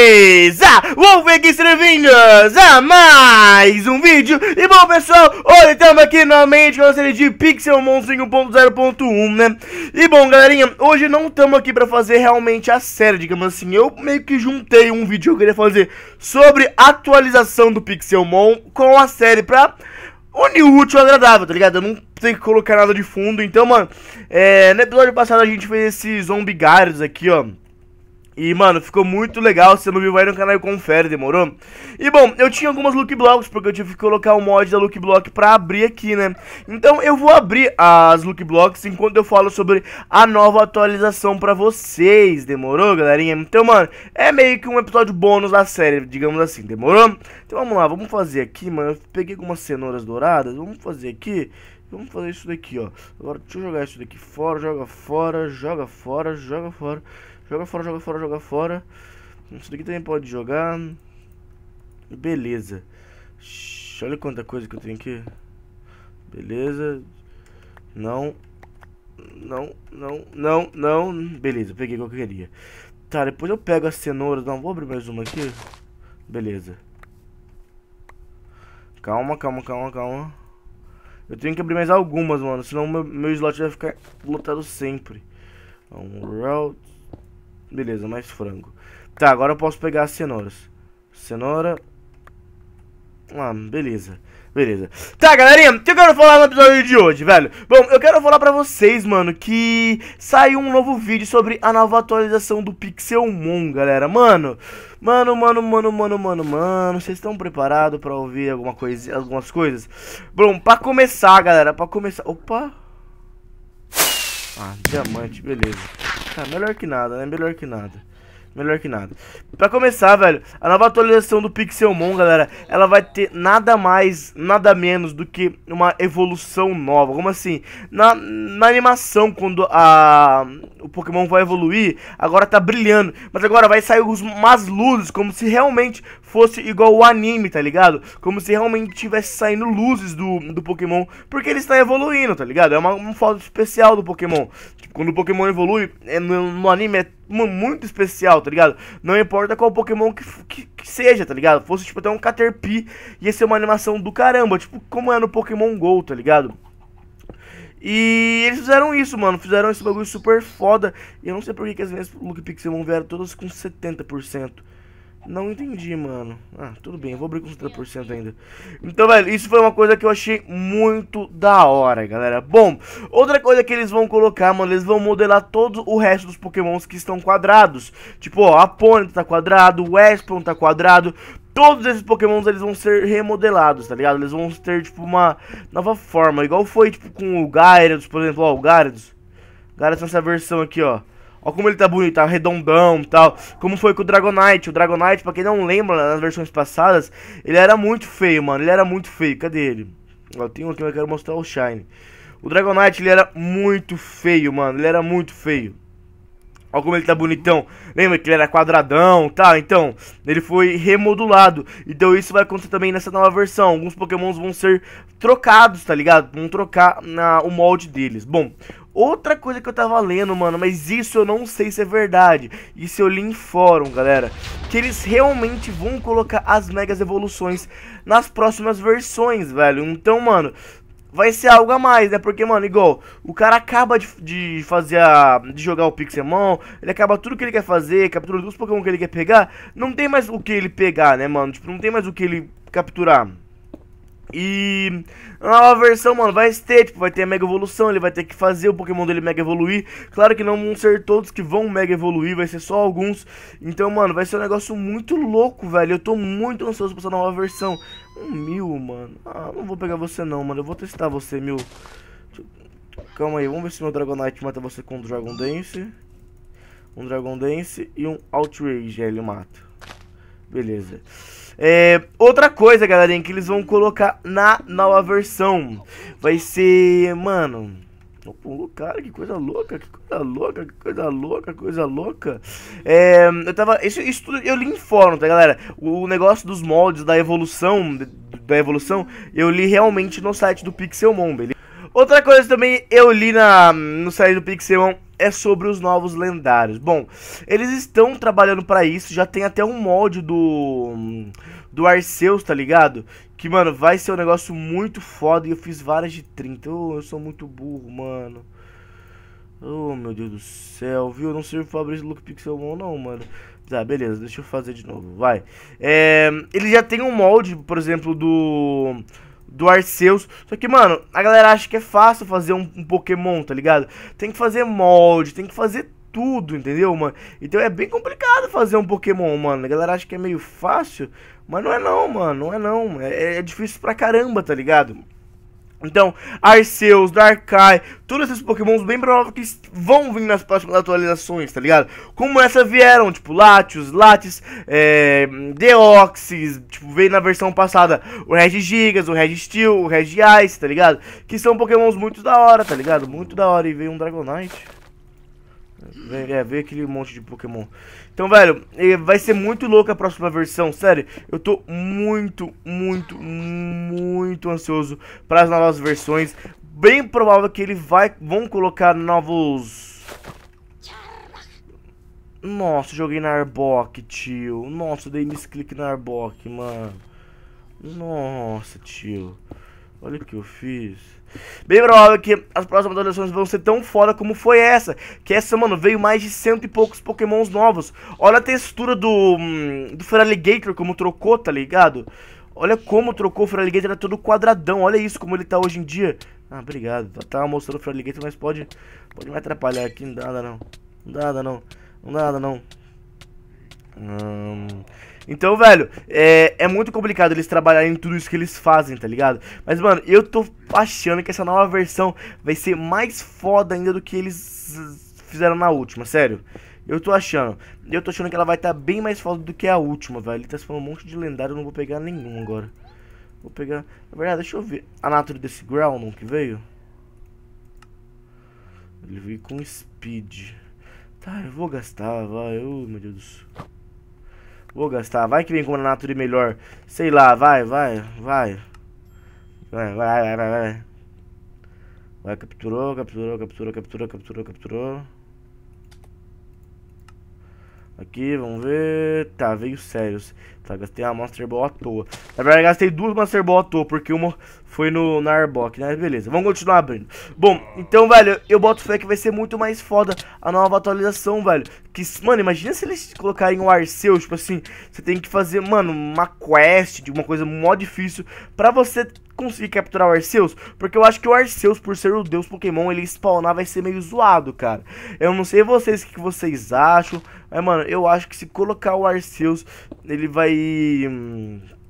Beleza? Vamos ver aqui, servinhos, a é mais um vídeo. E bom, pessoal, hoje estamos aqui novamente com a série de Pixel Monstro 1.0.1, né? E bom, galerinha, hoje não estamos aqui pra fazer realmente a série, digamos assim. Eu meio que juntei um vídeo que eu queria fazer sobre atualização do Pixelmon com a série pra unir o útil agradável, tá ligado? Eu não tenho que colocar nada de fundo. Então, mano, é, no episódio passado a gente fez esses zombigários aqui, ó. E, mano, ficou muito legal. Se você não viu, vai no canal e confere, demorou? E, bom, eu tinha algumas look blocks, porque eu tive que colocar o mod da look block pra abrir aqui, né? Então, eu vou abrir as look blocks enquanto eu falo sobre a nova atualização pra vocês, demorou, galerinha? Então, mano, é meio que um episódio bônus da série, digamos assim, demorou? Então, vamos lá, vamos fazer aqui, mano. Eu peguei algumas cenouras douradas, vamos fazer aqui. Vamos fazer isso daqui, ó. Agora, deixa eu jogar isso daqui fora, joga fora, joga fora, joga fora. Joga fora, joga fora, joga fora. Isso daqui também pode jogar. Beleza. olha quanta coisa que eu tenho aqui. Beleza. Não. Não, não, não, não. Beleza, peguei o que eu queria. Tá, depois eu pego a cenoura. Não, vou abrir mais uma aqui. Beleza. Calma, calma, calma, calma. Eu tenho que abrir mais algumas, mano. Senão meu, meu slot vai ficar lotado sempre. Um route. Beleza, mais frango. Tá, agora eu posso pegar as cenouras. Cenoura. Ah, beleza. Beleza. Tá, galerinha, o que eu quero falar no episódio de hoje, velho? Bom, eu quero falar pra vocês, mano, que saiu um novo vídeo sobre a nova atualização do Pixelmon, galera. Mano, mano, mano, mano, mano, mano, mano, vocês estão preparados pra ouvir alguma coisa, algumas coisas? Bom, pra começar, galera, pra começar... Opa! Ah, diamante, beleza. Tá, melhor que nada, né? Melhor que nada. Melhor que nada. Pra começar, velho, a nova atualização do Pixelmon, galera, ela vai ter nada mais, nada menos do que uma evolução nova. Como assim? Na, na animação, quando a, o Pokémon vai evoluir, agora tá brilhando. Mas agora vai sair umas luzes, como se realmente fosse igual o anime, tá ligado? Como se realmente tivesse saindo luzes do, do Pokémon, porque ele está evoluindo, tá ligado? É uma, uma foto especial do Pokémon. Tipo, quando o Pokémon evolui, é, no, no, anime é muito especial, tá ligado? Não importa qual Pokémon que, que, que, seja, tá ligado? Fosse, tipo, até um Caterpie, ia ser uma animação do caramba, tipo, como é no Pokémon GO, tá ligado? E eles fizeram isso, mano. Fizeram esse bagulho super foda. E eu não sei por que, que as minhas Look Pixel vieram todas com 70%. Não entendi, mano. Ah, tudo bem, eu vou abrir com 70% ainda. Então, velho, isso foi uma coisa que eu achei muito da hora, galera. Bom, outra coisa que eles vão colocar, mano, eles vão modelar todo o resto dos pokémons que estão quadrados. Tipo, ó, Aponita tá quadrado, Wespon tá quadrado, todos esses pokémons eles vão ser remodelados, tá ligado? Eles vão ter, tipo, uma nova forma, igual foi, tipo, com o Gyarados, por exemplo, ó, o Gyarados. Gyarados nessa versão aqui, ó. Olha como ele tá bonito, tá redondão e tal. Como foi com o Dragonite. O Dragonite, pra quem não lembra, nas versões passadas, ele era muito feio, mano. Ele era muito feio. Cadê ele? Ó, tem um aqui, eu quero mostrar o Shine. O Dragonite, ele era muito feio, mano. Ele era muito feio. Olha como ele tá bonitão. Lembra que ele era quadradão, tá? Então, ele foi remodulado. Então isso vai acontecer também nessa nova versão. Alguns pokémons vão ser trocados, tá ligado? Vão trocar na, o molde deles. Bom, Outra coisa que eu tava lendo, mano, mas isso eu não sei se é verdade. Isso eu li em fórum, galera. Que eles realmente vão colocar as megas evoluções nas próximas versões, velho. Então, mano, vai ser algo a mais, né? Porque, mano, igual, o cara acaba de, de fazer a. de jogar o Pixelmon, ele acaba tudo que ele quer fazer, captura todos os Pokémon que ele quer pegar. Não tem mais o que ele pegar, né, mano? Tipo, não tem mais o que ele capturar. E na é nova versão, mano, vai ter, tipo, vai ter a Mega Evolução, ele vai ter que fazer o Pokémon dele Mega Evoluir. Claro que não vão ser todos que vão Mega Evoluir, vai ser só alguns. Então, mano, vai ser um negócio muito louco, velho. Eu tô muito ansioso pra essa nova versão. Um mil, mano. Ah, não vou pegar você não, mano. Eu vou testar você, mil. Calma aí, vamos ver se meu Dragonite mata você com um Dragon Dance. Um Dragon Dance e um Outrage, ele mata. Beleza. É, outra coisa, galerinha, que eles vão colocar na nova versão vai ser, mano. cara, que coisa louca, que coisa louca, que coisa louca, coisa louca. É, eu tava. Isso, isso tudo eu li em fórum, tá, galera? O, o negócio dos moldes, da evolução, da evolução, eu li realmente no site do Pixelmon, beleza? Outra coisa também eu li na, no site do Pixelmon é sobre os novos lendários. Bom, eles estão trabalhando para isso, já tem até um molde do do Arceus, tá ligado? Que, mano, vai ser um negócio muito foda e eu fiz várias de 30. Oh, eu sou muito burro, mano. Oh, meu Deus do céu, viu? Eu serve sirvo Fabrício Look Pixelmon não, mano. Tá, beleza, deixa eu fazer de novo, vai. É, ele já tem um molde, por exemplo, do do Arceus. Só que, mano, a galera acha que é fácil fazer um, um, Pokémon, tá ligado? Tem que fazer molde, tem que fazer tudo, entendeu, mano? Então é bem complicado fazer um Pokémon, mano. A galera acha que é meio fácil, mas não é não, mano. Não é não. É, é difícil pra caramba, tá ligado? Então, Arceus, Darkrai, todos esses pokémons bem provável que vão vir nas próximas atualizações, tá ligado? Como essa vieram, tipo, Latios, Lattes, é, Deoxys, tipo, veio na versão passada o Red Gigas, o Red Steel, o Red Ice, tá ligado? Que são pokémons muito da hora, tá ligado? Muito da hora, e veio um Dragonite. É, veio aquele monte de Pokémon. Então, velho, é, vai ser muito louco a próxima versão, sério. Eu tô muito, muito, muito ansioso para as novas versões. Bem provável que ele vai, vão colocar novos... Nossa, joguei na Arbok, tio. Nossa, dei misclick na Arbok, mano. Nossa, tio. Olha o que eu fiz. Bem provável que as próximas atualizações vão ser tão foda como foi essa. Que essa, mano, veio mais de cento e poucos pokémons novos. Olha a textura do, hum, do Feraligator como trocou, tá ligado? Olha como trocou o Feraligator, era tá todo quadradão. Olha isso, como ele tá hoje em dia. Ah, obrigado. Tava tá mostrando o Feraligator, mas pode, pode me atrapalhar aqui. Não dá nada, não. Não dá nada, não. Não dá nada, não. Hum. Então, velho, é, é muito complicado eles trabalharem tudo isso que eles fazem, tá ligado? Mas, mano, eu tô achando que essa nova versão vai ser mais foda ainda do que eles fizeram na última, sério. Eu tô achando. Eu tô achando que ela vai estar tá bem mais foda do que a última, velho. Ele tá falando um monte de lendário, eu não vou pegar nenhum agora. Vou pegar... Na verdade, deixa eu ver a natureza desse ground que veio. Ele veio com Speed. Tá, eu vou gastar, vai. Ô, meu Deus do céu. Vou gastar. Vai que vem com uma nature melhor. Sei lá, vai, vai, vai. Vai, vai, vai, vai, vai. Vai, capturou, capturou, capturou, capturou, capturou, capturou. Aqui, vamos ver. Tá, veio sérios. Tá, gastei uma Monster Ball à toa. Na verdade, gastei duas Monster Ball à toa, porque uma foi no, na Arbok, né? Beleza, vamos continuar abrindo. Bom, então, velho, eu boto fé que vai ser muito mais foda a nova atualização, velho. Que, mano, imagina se eles colocarem o um Arceus, tipo assim, você tem que fazer, mano, uma quest de uma coisa mó difícil pra você conseguir capturar o Arceus, porque eu acho que o Arceus, por ser o deus Pokémon, ele spawnar vai ser meio zoado, cara. Eu não sei vocês o que vocês acham, mas, mano, eu acho que se colocar o Arceus, ele vai vai.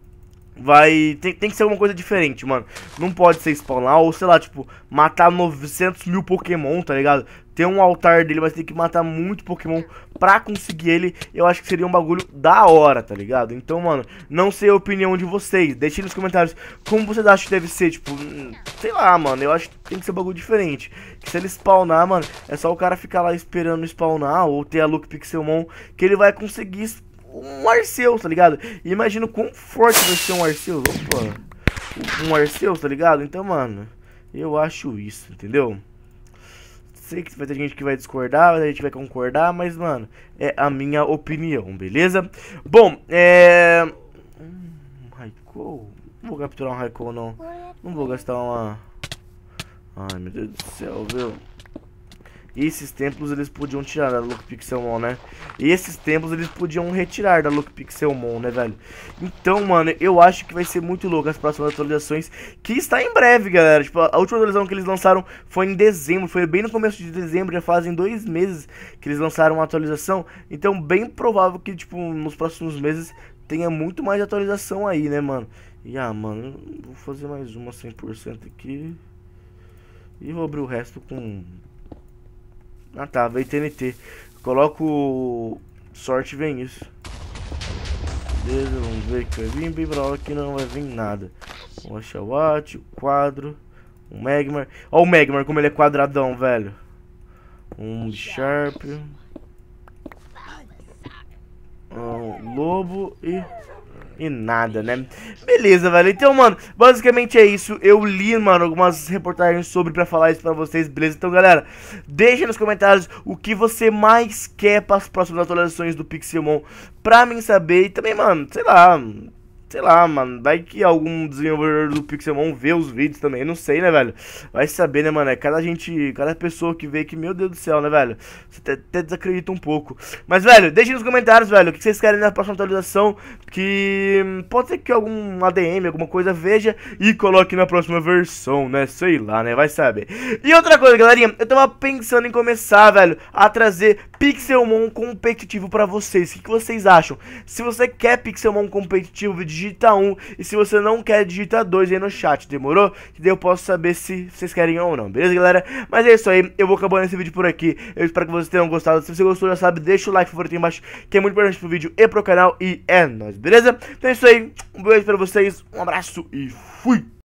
Vai. Tem, tem que ser alguma coisa diferente, mano. Não pode ser spawnar ou, sei lá, tipo, matar 900 mil Pokémon, tá ligado? Tem um altar dele, mas tem que matar muito Pokémon pra conseguir ele. Eu acho que seria um bagulho da hora, tá ligado? Então, mano, não sei a opinião de vocês. Deixe nos comentários como vocês acham que deve ser, tipo, hum, sei lá, mano. Eu acho que tem que ser um bagulho diferente. Que se ele spawnar, mano, é só o cara ficar lá esperando spawnar ou ter a Look Pixelmon que ele vai conseguir spawnar um Arceus, tá ligado? E imagino quão forte vai ser um Arceus. Opa. Um Arceus, tá ligado? Então, mano, eu acho isso, entendeu? Sei que vai ter gente que vai discordar, vai ter gente que vai concordar, mas, mano, é a minha opinião, beleza? Bom, é... Um Raikou? Não vou capturar um Raikou, não. Não vou gastar uma... Ai, meu Deus do céu, viu? esses templos eles podiam tirar da Look Pixelmon, né? E esses templos eles podiam retirar da Look Pixelmon, né, velho? Então, mano, eu acho que vai ser muito louco as próximas atualizações, que está em breve, galera. Tipo, a última atualização que eles lançaram foi em dezembro, foi bem no começo de dezembro, já fazem dois meses que eles lançaram a atualização. Então, bem provável que, tipo, nos próximos meses tenha muito mais atualização aí, né, mano? E, ah, mano, vou fazer mais uma 100% aqui. E vou abrir o resto com ah tá, veio TNT. Coloco sorte vem isso. Beleza, vamos ver que vai vir bem pra hora que não vai vir nada. Um Ashawat, o quadro, o Magmar. Ó o Magmar como ele é quadradão, velho. Um Sharp. Um Lobo e e nada, né? Beleza, velho. Então, mano, basicamente é isso. Eu li, mano, algumas reportagens sobre pra falar isso pra vocês, beleza? Então, galera, deixa nos comentários o que você mais quer para as próximas atualizações do Pixelmon pra mim saber. E também, mano, sei lá sei lá, mano, vai que algum desenvolvedor do Pixelmon vê os vídeos também, não sei, né, velho? Vai saber, né, mano? É cada gente, cada pessoa que vê que, meu Deus do céu, né, velho? Você até, até desacredita um pouco. Mas, velho, deixe nos comentários, velho, o que vocês querem na próxima atualização. Que hum, pode ser que algum ADM, alguma coisa veja e coloque na próxima versão, né? Sei lá, né? Vai saber. E outra coisa, galerinha, eu tava pensando em começar, velho, a trazer Pixelmon competitivo pra vocês. O que, que vocês acham? Se você quer Pixelmon competitivo de digita 1 e se você não quer, digita 2 aí no chat, demorou? Que daí eu posso saber se vocês querem ou não, beleza, galera? Mas é isso aí, eu vou acabando esse vídeo por aqui, eu espero que vocês tenham gostado, se você gostou já sabe, deixa o like favorito aí embaixo, que é muito importante pro vídeo e pro canal, e é nóis, beleza? Então é isso aí, um beijo pra vocês, um abraço e fui!